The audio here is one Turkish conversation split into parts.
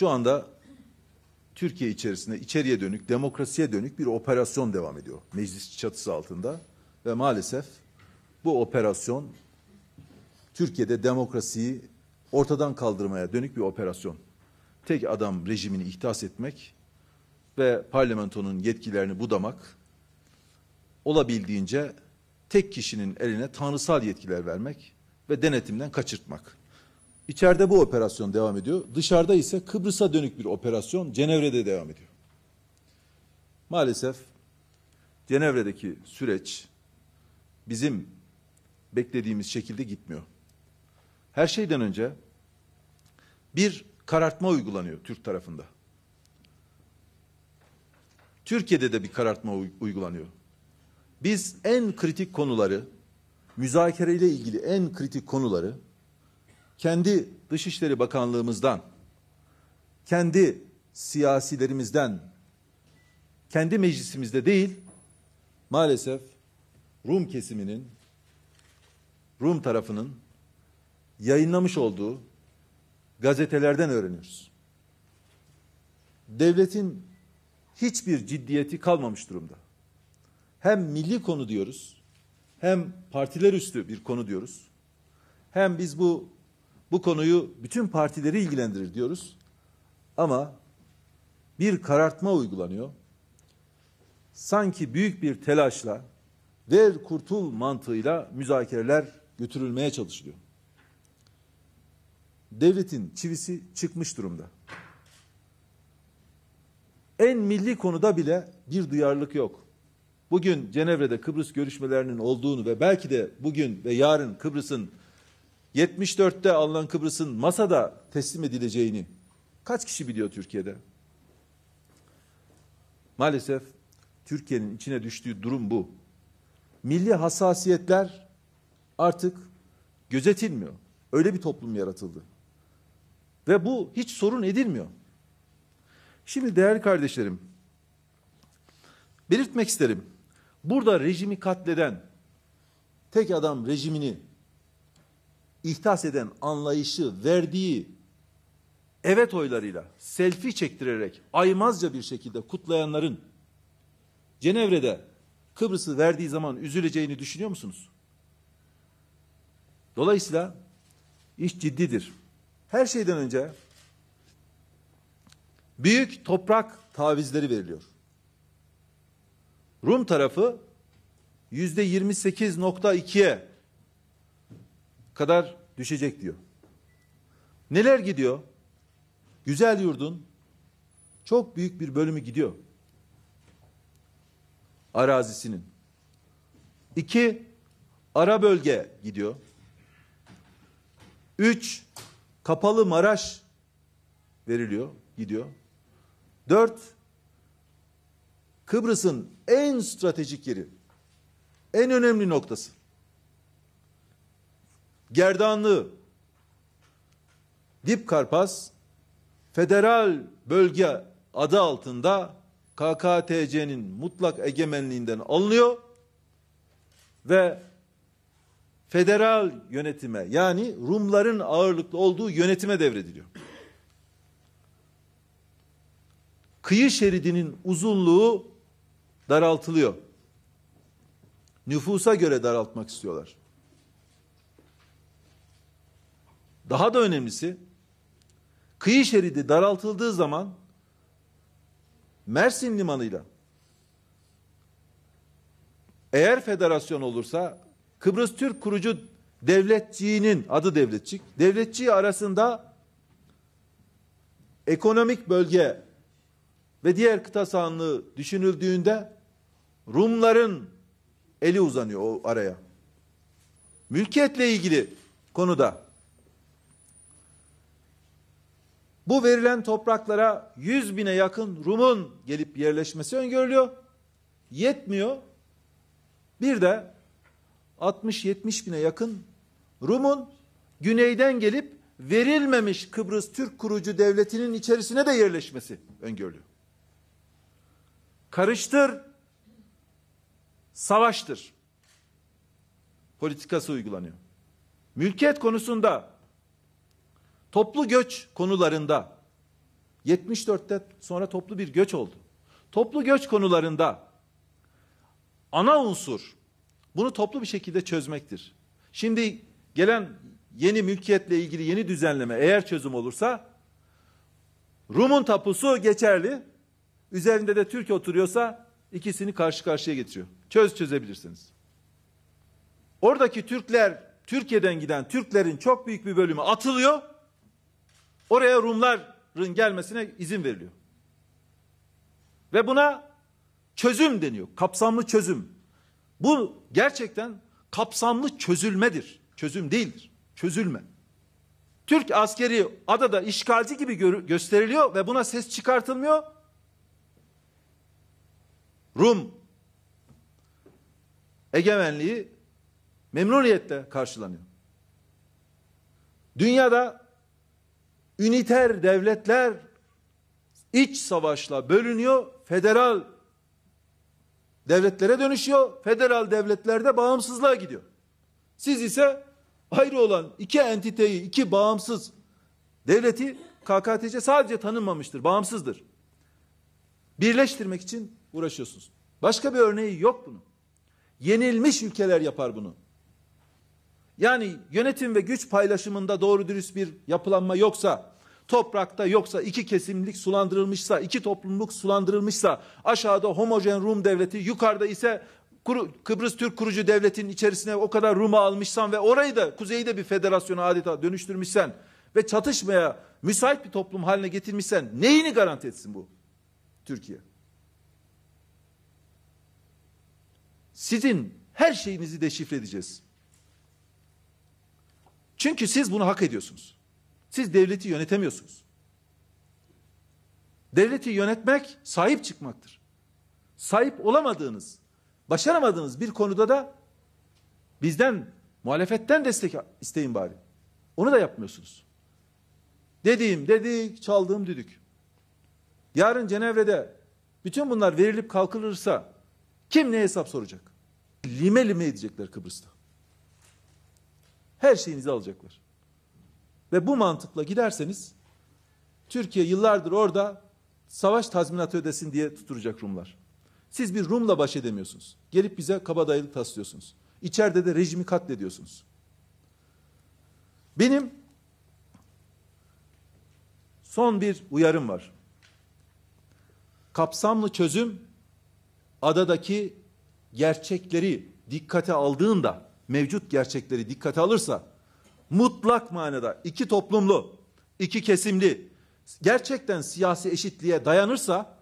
şu anda Türkiye içerisinde içeriye dönük, demokrasiye dönük bir operasyon devam ediyor. Meclis çatısı altında ve maalesef bu operasyon Türkiye'de demokrasiyi ortadan kaldırmaya dönük bir operasyon. Tek adam rejimini ihdas etmek ve parlamentonun yetkilerini budamak, olabildiğince tek kişinin eline tanrısal yetkiler vermek ve denetimden kaçırtmak. İçeride bu operasyon devam ediyor. Dışarıda ise Kıbrıs'a dönük bir operasyon Cenevre'de devam ediyor. Maalesef Cenevre'deki süreç bizim beklediğimiz şekilde gitmiyor. Her şeyden önce bir karartma uygulanıyor Türk tarafında. Türkiye'de de bir karartma uygulanıyor. Biz en kritik konuları, müzakereyle ilgili en kritik konuları kendi Dışişleri Bakanlığımızdan, kendi siyasilerimizden, kendi meclisimizde değil, maalesef Rum kesiminin, Rum tarafının yayınlamış olduğu gazetelerden öğreniyoruz. Devletin hiçbir ciddiyeti kalmamış durumda. Hem milli konu diyoruz, hem partiler üstü bir konu diyoruz. Hem biz bu bu konuyu bütün partileri ilgilendirir diyoruz. Ama bir karartma uygulanıyor. Sanki büyük bir telaşla ver kurtul mantığıyla müzakereler götürülmeye çalışılıyor. Devletin çivisi çıkmış durumda. En milli konuda bile bir duyarlılık yok. Bugün Cenevre'de Kıbrıs görüşmelerinin olduğunu ve belki de bugün ve yarın Kıbrıs'ın 74'te alınan Kıbrıs'ın masada teslim edileceğini kaç kişi biliyor Türkiye'de? Maalesef Türkiye'nin içine düştüğü durum bu. Milli hassasiyetler artık gözetilmiyor. Öyle bir toplum yaratıldı. Ve bu hiç sorun edilmiyor. Şimdi değerli kardeşlerim, belirtmek isterim. Burada rejimi katleden tek adam rejimini ihtas eden anlayışı verdiği evet oylarıyla selfie çektirerek aymazca bir şekilde kutlayanların Cenevre'de Kıbrıs'ı verdiği zaman üzüleceğini düşünüyor musunuz? Dolayısıyla iş ciddidir. Her şeyden önce büyük toprak tavizleri veriliyor. Rum tarafı yüzde 28.2'ye kadar düşecek diyor. Neler gidiyor? Güzel yurdun çok büyük bir bölümü gidiyor. Arazisinin. İki, ara bölge gidiyor. Üç, kapalı Maraş veriliyor, gidiyor. Dört, Kıbrıs'ın en stratejik yeri, en önemli noktası gerdanlı, Dipkarpas federal bölge adı altında KKTC'nin mutlak egemenliğinden alınıyor ve federal yönetime yani Rumların ağırlıklı olduğu yönetime devrediliyor. Kıyı şeridinin uzunluğu daraltılıyor. Nüfusa göre daraltmak istiyorlar. Daha da önemlisi kıyı şeridi daraltıldığı zaman Mersin limanıyla eğer federasyon olursa Kıbrıs Türk kurucu devletçiğinin adı devletçik, devletçi arasında ekonomik bölge ve diğer kıta sahanlığı düşünüldüğünde Rumların eli uzanıyor o araya. Mülkiyetle ilgili konuda Bu verilen topraklara 100 bine yakın Rum'un gelip yerleşmesi öngörülüyor. Yetmiyor. Bir de 60-70 bine yakın Rum'un güneyden gelip verilmemiş Kıbrıs Türk kurucu devletinin içerisine de yerleşmesi öngörülüyor. Karıştır, savaştır politikası uygulanıyor. Mülkiyet konusunda Toplu göç konularında 74'te sonra toplu bir göç oldu. Toplu göç konularında ana unsur bunu toplu bir şekilde çözmektir. Şimdi gelen yeni mülkiyetle ilgili yeni düzenleme eğer çözüm olursa Rum'un tapusu geçerli. Üzerinde de Türk oturuyorsa ikisini karşı karşıya getiriyor. Çöz çözebilirsiniz. Oradaki Türkler, Türkiye'den giden Türklerin çok büyük bir bölümü atılıyor. Oraya Rumların gelmesine izin veriliyor. Ve buna çözüm deniyor. Kapsamlı çözüm. Bu gerçekten kapsamlı çözülmedir. Çözüm değildir. Çözülme. Türk askeri adada işgalci gibi gösteriliyor ve buna ses çıkartılmıyor. Rum egemenliği memnuniyetle karşılanıyor. Dünyada üniter devletler iç savaşla bölünüyor, federal devletlere dönüşüyor, federal devletlerde bağımsızlığa gidiyor. Siz ise ayrı olan iki entiteyi, iki bağımsız devleti KKTC sadece tanınmamıştır, bağımsızdır. Birleştirmek için uğraşıyorsunuz. Başka bir örneği yok bunun. Yenilmiş ülkeler yapar bunu yani yönetim ve güç paylaşımında doğru dürüst bir yapılanma yoksa, toprakta yoksa, iki kesimlik sulandırılmışsa, iki toplumluk sulandırılmışsa, aşağıda homojen Rum devleti, yukarıda ise Kuru, Kıbrıs Türk kurucu devletin içerisine o kadar Rum'u almışsan ve orayı da kuzeyi de bir federasyona adeta dönüştürmüşsen ve çatışmaya müsait bir toplum haline getirmişsen neyini garanti etsin bu Türkiye? Sizin her şeyinizi deşifre edeceğiz. Çünkü siz bunu hak ediyorsunuz. Siz devleti yönetemiyorsunuz. Devleti yönetmek sahip çıkmaktır. Sahip olamadığınız, başaramadığınız bir konuda da bizden, muhalefetten destek isteyin bari. Onu da yapmıyorsunuz. Dediğim dedik, çaldığım düdük. Yarın Cenevre'de bütün bunlar verilip kalkılırsa kim ne hesap soracak? Lime lime edecekler Kıbrıs'ta. Her şeyinizi alacaklar. Ve bu mantıkla giderseniz Türkiye yıllardır orada savaş tazminatı ödesin diye tuturacak Rumlar. Siz bir Rum'la baş edemiyorsunuz. Gelip bize kabadayılık taslıyorsunuz. İçeride de rejimi katlediyorsunuz. Benim son bir uyarım var. Kapsamlı çözüm adadaki gerçekleri dikkate aldığında mevcut gerçekleri dikkate alırsa mutlak manada iki toplumlu, iki kesimli gerçekten siyasi eşitliğe dayanırsa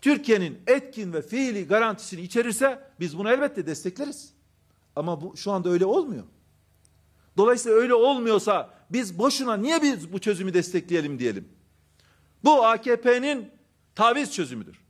Türkiye'nin etkin ve fiili garantisini içerirse biz bunu elbette destekleriz. Ama bu şu anda öyle olmuyor. Dolayısıyla öyle olmuyorsa biz boşuna niye biz bu çözümü destekleyelim diyelim. Bu AKP'nin taviz çözümüdür.